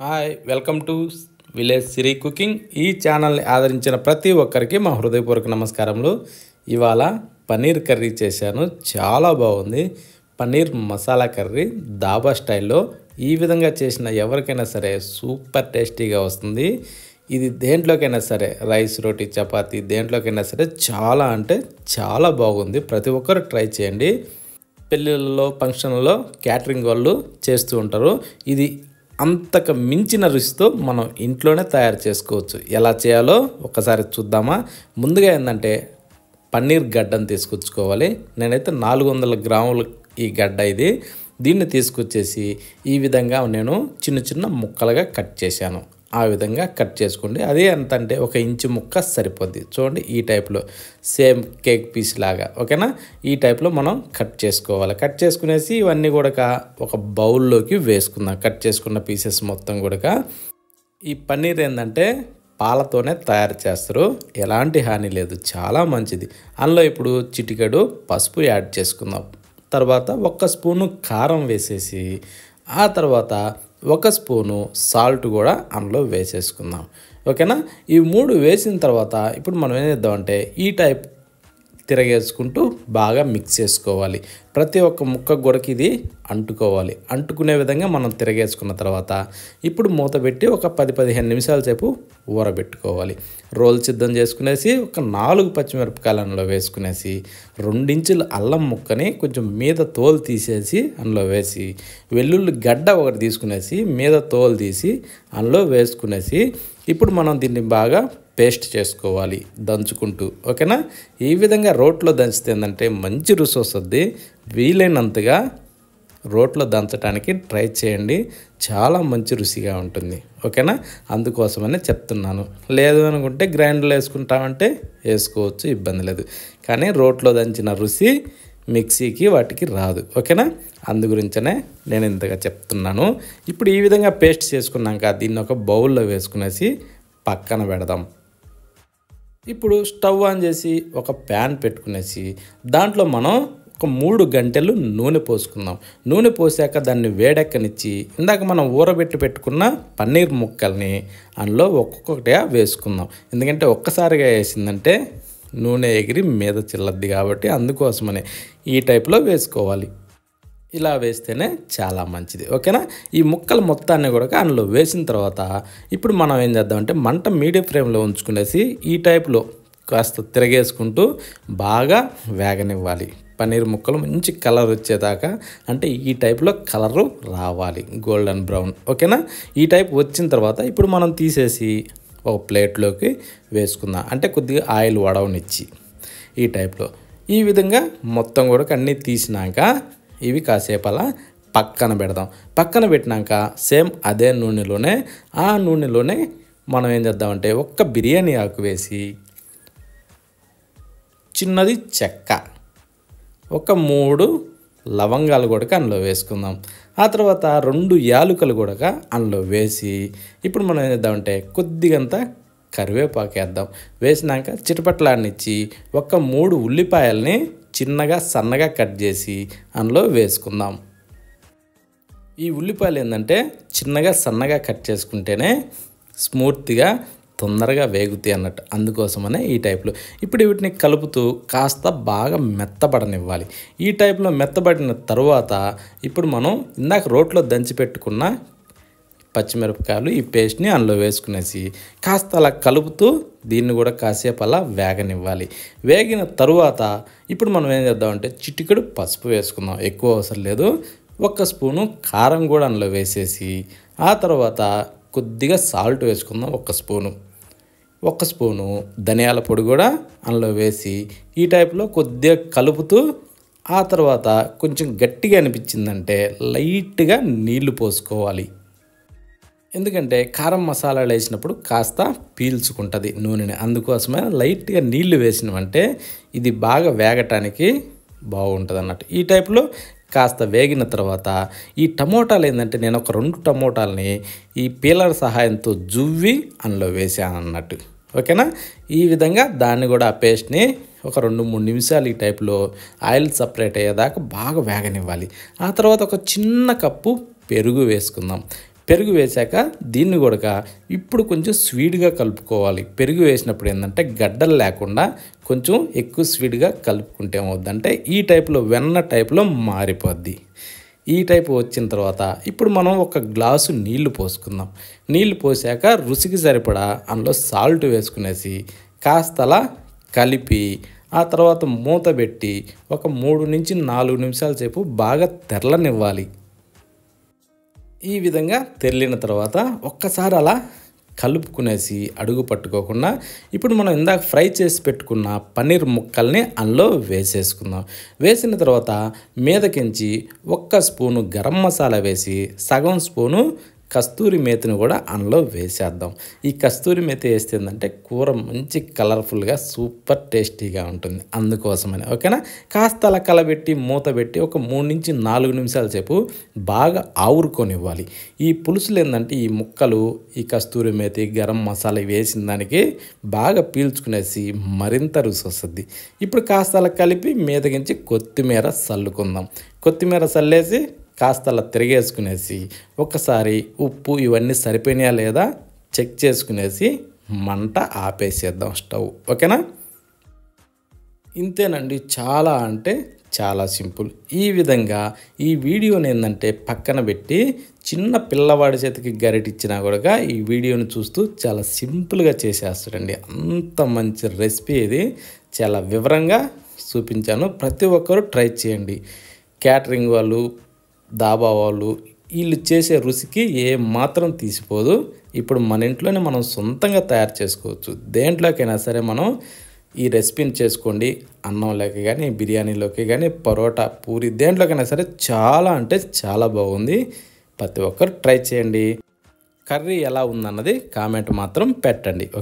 hi welcome to village Siri cooking ఈ ఛానల్ని ఆదరించిన ప్రతి ఒక్కరికి మా హృదయపూర్వక నమస్కారములు ఇవాళ పన్నీర్ కర్రీ చేశాను చాలా బాగుంది పన్నీర్ మసాలా కర్రీ దాబా స్టైల్లో ఈ విధంగా చేసిన ఎవరికైనా సరే సూపర్ టేస్టీగా వస్తుంది ఇది దేంట్లోకైనా సరే రైస్ రోటీ చపాతి దేంట్లోకైనా సరే చాలా అంటే చాలా బాగుంది ప్రతి ఒక్కరు ట్రై చేయండి పెళ్ళిళ్ళలో ఫంక్షన్లలో క్యాటరింగ్ వాళ్ళు చేస్తూ ఉంటారు ఇది అంతకు మించిన రుచితో మనం ఇంట్లోనే తయారు చేసుకోవచ్చు ఎలా చేయాలో ఒకసారి చూద్దామా ముందుగా ఏంటంటే పన్నీర్ గడ్డను తీసుకొచ్చుకోవాలి నేనైతే నాలుగు వందల గ్రాములు ఈ గడ్డ ఇది దీన్ని తీసుకొచ్చేసి ఈ విధంగా నేను చిన్న చిన్న ముక్కలుగా కట్ చేశాను ఆ విధంగా కట్ చేసుకోండి అదే ఎంత అంటే ఒక ఇంచు ముక్క సరిపోద్ది చూడండి ఈ టైప్లో సేమ్ కేక్ పీస్ లాగా ఓకేనా ఈ టైప్లో మనం కట్ చేసుకోవాలి కట్ చేసుకునేసి ఇవన్నీ కూడా ఒక బౌల్లోకి వేసుకుందాం కట్ చేసుకున్న పీసెస్ మొత్తం కూడా ఈ పన్నీర్ ఏంటంటే పాలతోనే తయారు చేస్తారు ఎలాంటి హాని లేదు చాలా మంచిది అందులో ఇప్పుడు చిటికెడు పసుపు యాడ్ చేసుకుందాం తర్వాత ఒక్క స్పూను కారం వేసేసి ఆ తర్వాత ఒక స్పూను సాల్ట్ కూడా అందులో వేసేసుకుందాం ఓకేనా ఈ మూడు వేసిన తర్వాత ఇప్పుడు మనం ఏం చేద్దామంటే ఈ టైప్ తిరగేసుకుంటూ బాగా మిక్స్ చేసుకోవాలి ప్రతి ఒక్క ముక్క గొడకి ఇది అంటుకోవాలి అంటుకునే విధంగా మనం తిరగేసుకున్న తర్వాత ఇప్పుడు మూత పెట్టి ఒక పది పదిహేను నిమిషాల సేపు ఊరబెట్టుకోవాలి రోల్ సిద్ధం చేసుకునేసి ఒక నాలుగు పచ్చిమిరపకాయలు అందులో వేసుకునేసి రెండించులు అల్లం ముక్కని కొంచెం మీద తోలు తీసేసి అందులో వేసి వెల్లుల్లి గడ్డ ఒకటి తీసుకునేసి మీద తోలు తీసి అందులో వేసుకునేసి ఇప్పుడు మనం దీన్ని బాగా పేస్ట్ చేసుకోవాలి దంచుకుంటూ ఓకేనా ఈ విధంగా రోట్లో దంచితే ఏంటంటే మంచి రుచి వస్తుంది వీలైనంతగా రోట్లో దంచడానికి ట్రై చేయండి చాలా మంచి రుచిగా ఉంటుంది ఓకేనా అందుకోసమనే చెప్తున్నాను లేదు అనుకుంటే గ్రైండర్లో వేసుకుంటామంటే వేసుకోవచ్చు ఇబ్బంది లేదు కానీ రోట్లో దంచిన రుచి మిక్సీకి వాటికి రాదు ఓకేనా అందు గురించనే నేను ఇంతగా చెప్తున్నాను ఇప్పుడు ఈ విధంగా పేస్ట్ చేసుకున్నాక దీన్ని ఒక బౌల్లో వేసుకునేసి పక్కన పెడదాం ఇప్పుడు స్టవ్ ఆన్ చేసి ఒక ప్యాన్ పెట్టుకునేసి దాంట్లో మనం ఒక మూడు గంటలు నూనె పోసుకుందాం నూనె పోసాక దాన్ని వేడెక్కనిచ్చి ఇందాక మనం ఊరబెట్టి పెట్టుకున్న పన్నీర్ ముక్కల్ని అందులో ఒక్కొక్కటిగా వేసుకుందాం ఎందుకంటే ఒక్కసారిగా వేసిందంటే నూనె ఎగిరి మీద చిల్లద్ది కాబట్టి అందుకోసమనే ఈ టైప్లో వేసుకోవాలి ఇలా వేస్తేనే చాలా మంచిది ఓకేనా ఈ ముక్కలు మొత్తాన్ని కూడా అందులో వేసిన తర్వాత ఇప్పుడు మనం ఏం చేద్దామంటే మంట మీడియం ఫ్లేమ్లో ఉంచుకునేసి ఈ టైప్లో కాస్త తిరగేసుకుంటూ బాగా వేగనివ్వాలి పన్నీర్ ముక్కలు మంచి కలర్ వచ్చేదాకా అంటే ఈ టైప్లో కలరు రావాలి గోల్డెన్ బ్రౌన్ ఓకేనా ఈ టైప్ వచ్చిన తర్వాత ఇప్పుడు మనం తీసేసి ఒక ప్లేట్లోకి వేసుకుందాం అంటే కొద్దిగా ఆయిల్ వడవనిచ్చి ఈ టైప్లో ఈ విధంగా మొత్తం కూడా అన్నీ తీసినాక ఇవి కాసేపు అలా పక్కన పెడదాం పక్కన పెట్టినాక సేమ్ అదే నూనెలోనే ఆ నూనెలోనే మనం ఏం చేద్దామంటే ఒక్క బిర్యానీ ఆకు వేసి చిన్నది చెక్క ఒక మూడు లవంగాలు కూడా అందులో వేసుకుందాం ఆ తర్వాత రెండు యాలుకలు కూడా అందులో వేసి ఇప్పుడు మనం ఏం చేద్దామంటే కొద్దిగంత కరివేపాకు వేద్దాం వేసినాక చిటపట్లాన్నిచ్చి ఒక మూడు ఉల్లిపాయల్ని చిన్నగా సన్నగా కట్ చేసి అందులో వేసుకుందాం ఈ ఉల్లిపాయలు ఏంటంటే చిన్నగా సన్నగా కట్ చేసుకుంటేనే స్మూత్గా తొందరగా వేగుతాయి అన్నట్టు అందుకోసమనే ఈ టైప్లో ఇప్పుడు వీటిని కలుపుతూ కాస్త బాగా మెత్తబడనివ్వాలి ఈ టైప్లో మెత్తబడిన తర్వాత ఇప్పుడు మనం ఇందాక రోట్లో దంచి పెట్టుకున్న పచ్చిమిరపకాయలు ఈ పేస్ట్ని అందులో వేసుకునేసి కాస్త అలా కలుపుతూ దీన్ని కూడా కాసేపు అలా వేగనివ్వాలి వేగిన తరువాత ఇప్పుడు మనం ఏం చేద్దామంటే చిటికెడు పసుపు వేసుకుందాం ఎక్కువ అవసరం లేదు ఒక్క స్పూను కారం కూడా అందులో వేసేసి ఆ తర్వాత కొద్దిగా సాల్ట్ వేసుకుందాం ఒక్క స్పూను ఒక్క స్పూను ధనియాల పొడి కూడా అందులో వేసి ఈ టైప్లో కొద్దిగా కలుపుతూ ఆ తర్వాత కొంచెం గట్టిగా అనిపించిందంటే లైట్గా నీళ్లు పోసుకోవాలి ఎందుకంటే కారం మసాలాలు వేసినప్పుడు కాస్త పీల్చుకుంటుంది నూనెని అందుకోసమే లైట్గా నీళ్లు వేసినవంటే ఇది బాగా వేగటానికి బాగుంటుంది అన్నట్టు ఈ టైప్లో కాస్త వేగిన తర్వాత ఈ టమోటాలు ఏంటంటే నేను ఒక రెండు టమోటాలని ఈ పీలర్ సహాయంతో జువ్వి అందులో వేసాను అన్నట్టు ఓకేనా ఈ విధంగా దాన్ని కూడా ఆ పేస్ట్ని ఒక రెండు మూడు నిమిషాలు ఈ టైప్లో ఆయిల్ సపరేట్ అయ్యేదాకా బాగా వేగనివ్వాలి ఆ తర్వాత ఒక చిన్న కప్పు పెరుగు వేసుకుందాం పెరుగు వేశాక దీన్ని కూడా ఇప్పుడు కొంచెం స్వీట్గా కలుపుకోవాలి పెరుగు వేసినప్పుడు ఏంటంటే గడ్డలు లేకుండా కొంచెం ఎక్కువ స్వీట్గా కలుపుకుంటే ఏమవుద్దంటే ఈ టైప్లో వెన్న టైప్లో మారిపోద్ది ఈ టైప్ వచ్చిన తర్వాత ఇప్పుడు మనం ఒక గ్లాసు నీళ్లు పోసుకుందాం నీళ్లు పోసాక రుచికి సరిపడా అందులో సాల్ట్ వేసుకునేసి కాస్తలా కలిపి ఆ తర్వాత మూత పెట్టి ఒక మూడు నుంచి నాలుగు నిమిషాల సేపు బాగా తెరలనివ్వాలి ఈ విధంగా తెరిలిన తర్వాత ఒక్కసారి అలా కలుపుకునేసి అడుగు పట్టుకోకుండా ఇప్పుడు మనం ఇందాక ఫ్రై చేసి పెట్టుకున్న పన్నీర్ ముక్కల్ని అందులో వేసేసుకుందాం వేసిన తర్వాత మీదకించి ఒక్క స్పూను గరం మసాలా వేసి సగం స్పూను కస్తూరి మేతిని కూడా అందులో వేసేద్దాం ఈ కస్తూరి మేతి వేస్తే ఏంటంటే కూర మంచి కలర్ఫుల్గా సూపర్ టేస్టీగా ఉంటుంది అందుకోసమని ఓకేనా కాస్త అలా కలబెట్టి మూత పెట్టి ఒక మూడు నుంచి నాలుగు నిమిషాల సేపు బాగా ఆవురుకొని ఇవ్వాలి ఈ పులుసులు ఏంటంటే ఈ ముక్కలు ఈ కస్తూరి మేతి గరం మసాలా వేసిన దానికి బాగా పీల్చుకునేసి మరింత రుచి వస్తుంది ఇప్పుడు కాస్త కలిపి మీదగించి కొత్తిమీర చల్లుకుందాం కొత్తిమీర చల్లేసి కాస్త అలా తిరిగేసుకునేసి ఒకసారి ఉప్పు ఇవన్నీ సరిపోయినాయా లేదా చెక్ చేసుకునేసి మంట ఆపేసేద్దాం స్టవ్ ఓకేనా ఇంతేనండి చాలా అంటే చాలా సింపుల్ ఈ విధంగా ఈ వీడియోని ఏంటంటే పక్కన పెట్టి చిన్న పిల్లవాడి చేతికి గరిటిచ్చినా కూడా ఈ వీడియోని చూస్తూ చాలా సింపుల్గా చేసేస్తాడండి అంత మంచి రెసిపీ ఇది చాలా వివరంగా చూపించాను ప్రతి ఒక్కరూ ట్రై చేయండి క్యాటరింగ్ వాళ్ళు దాబా వాళ్ళు వీళ్ళు చేసే రుచికి ఏ మాత్రం తీసిపోదు ఇప్పుడు మన ఇంట్లోనే మనం సొంతంగా తయారు చేసుకోవచ్చు దేంట్లోకైనా సరే మనం ఈ రెసిపీని చేసుకోండి అన్నంలోకి కానీ బిర్యానీలోకి కానీ పరోటా పూరి దేంట్లోకైనా సరే చాలా అంటే చాలా బాగుంది ప్రతి ఒక్కరు ట్రై చేయండి కర్రీ ఎలా ఉందన్నది కామెంట్ మాత్రం పెట్టండి ఓకే